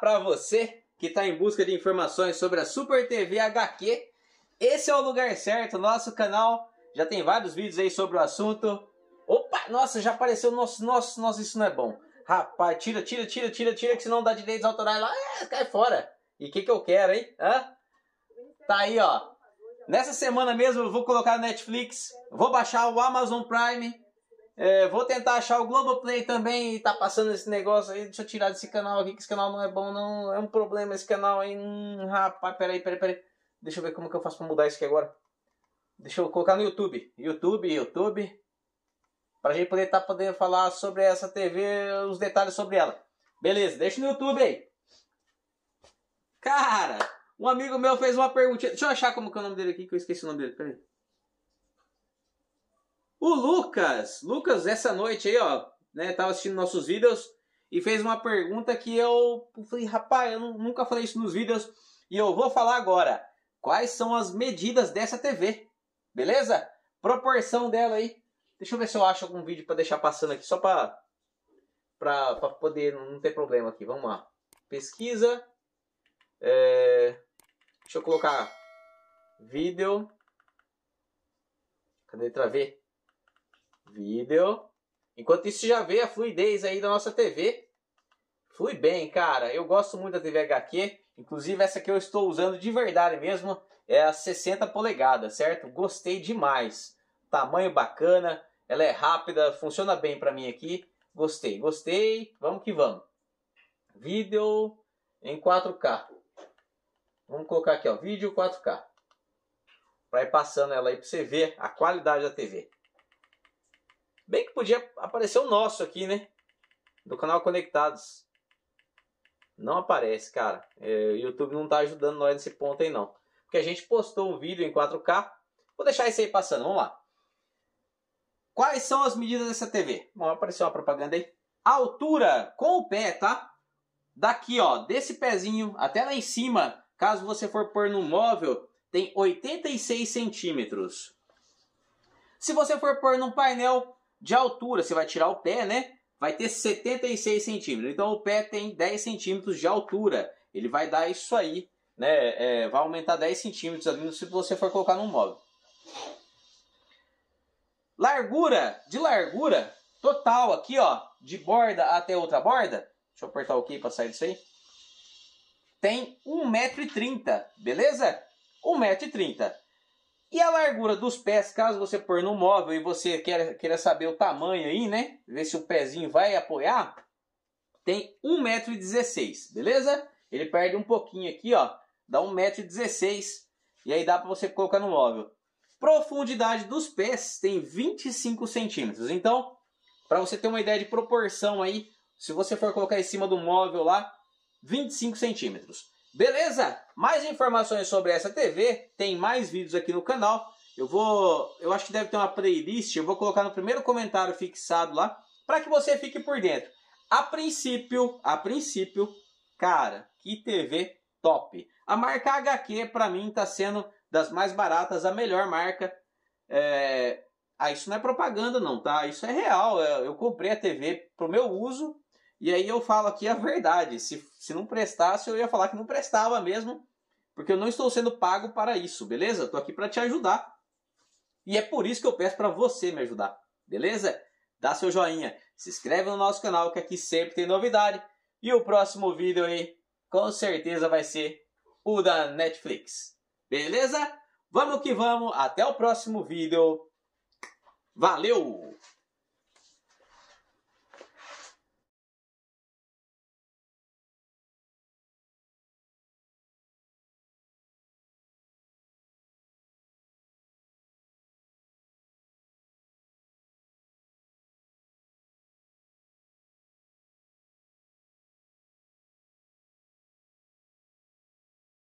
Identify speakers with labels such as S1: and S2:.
S1: para você que está em busca de informações sobre a Super TV HQ. Esse é o lugar certo, nosso canal. Já tem vários vídeos aí sobre o assunto. Opa, nossa, já apareceu. Nossa, nossa, nossa, isso não é bom. Rapaz, tira, tira, tira, tira, tira, que senão dá direitos autorais lá. É, cai fora. E o que, que eu quero, hein? Hã? Tá aí, ó. Nessa semana mesmo eu vou colocar Netflix, vou baixar o Amazon Prime, é, vou tentar achar o Globoplay também e tá passando esse negócio aí. Deixa eu tirar desse canal aqui, que esse canal não é bom, não. É um problema esse canal aí. Hum, rapaz, peraí, peraí, peraí. Deixa eu ver como que eu faço pra mudar isso aqui agora. Deixa eu colocar no YouTube. YouTube, YouTube. Pra gente poder estar tá podendo falar sobre essa TV, os detalhes sobre ela. Beleza, deixa no YouTube aí. Cara, um amigo meu fez uma perguntinha. Deixa eu achar como que é o nome dele aqui, que eu esqueci o nome dele. Peraí. O Lucas, Lucas, essa noite aí, ó, né, tava assistindo nossos vídeos e fez uma pergunta que eu falei, rapaz, eu nunca falei isso nos vídeos e eu vou falar agora. Quais são as medidas dessa TV? Beleza? Proporção dela aí. Deixa eu ver se eu acho algum vídeo para deixar passando aqui só para para poder não ter problema aqui. Vamos lá. Pesquisa. É... Deixa eu colocar vídeo. Cadê a letra V? Vídeo. Enquanto isso, já vê a fluidez aí da nossa TV. Flui bem, cara. Eu gosto muito da TV HQ. Inclusive, essa que eu estou usando de verdade mesmo é a 60 polegadas, certo? Gostei demais. Tamanho bacana, ela é rápida, funciona bem para mim aqui. Gostei, gostei. Vamos que vamos. Vídeo em 4K. Vamos colocar aqui, ó, vídeo 4K. Vai ir passando ela aí para você ver a qualidade da TV. Bem que podia aparecer o nosso aqui, né? Do canal Conectados. Não aparece, cara. É, o YouTube não tá ajudando nós nesse ponto aí, não. Porque a gente postou o vídeo em 4K. Vou deixar esse aí passando, vamos lá. Quais são as medidas dessa TV? Bom, apareceu uma propaganda aí. A altura com o pé, tá? Daqui, ó, desse pezinho até lá em cima, caso você for pôr no móvel, tem 86 centímetros. Se você for pôr num painel, de altura, você vai tirar o pé, né? Vai ter 76 centímetros. Então o pé tem 10 centímetros de altura. Ele vai dar isso aí, né? É, vai aumentar 10 centímetros ali se você for colocar num móvel. Largura, de largura total aqui, ó, de borda até outra borda. Deixa eu apertar o OK para sair disso aí. Tem 1,30m, beleza? 1,30m. E a largura dos pés, caso você pôr no móvel e você queira, queira saber o tamanho aí, né? Ver se o pezinho vai apoiar. Tem 1,16m, beleza? Ele perde um pouquinho aqui, ó. Dá 1,16m. E aí dá para você colocar no móvel. Profundidade dos pés tem 25 centímetros. Então, para você ter uma ideia de proporção aí, se você for colocar em cima do móvel lá, 25 centímetros. Beleza? Mais informações sobre essa TV, tem mais vídeos aqui no canal. Eu vou, eu acho que deve ter uma playlist, eu vou colocar no primeiro comentário fixado lá, para que você fique por dentro. A princípio, a princípio, cara, que TV top. A marca HQ para mim tá sendo das mais baratas, a melhor marca. É... Ah, isso não é propaganda não, tá? Isso é real. Eu comprei a TV pro meu uso e aí eu falo aqui a verdade. Se, se não prestasse, eu ia falar que não prestava mesmo, porque eu não estou sendo pago para isso, beleza? Estou aqui para te ajudar. E é por isso que eu peço para você me ajudar, beleza? Dá seu joinha, se inscreve no nosso canal que aqui sempre tem novidade. E o próximo vídeo aí, com certeza vai ser o da Netflix. Beleza? Vamos que vamos, até o próximo vídeo. Valeu!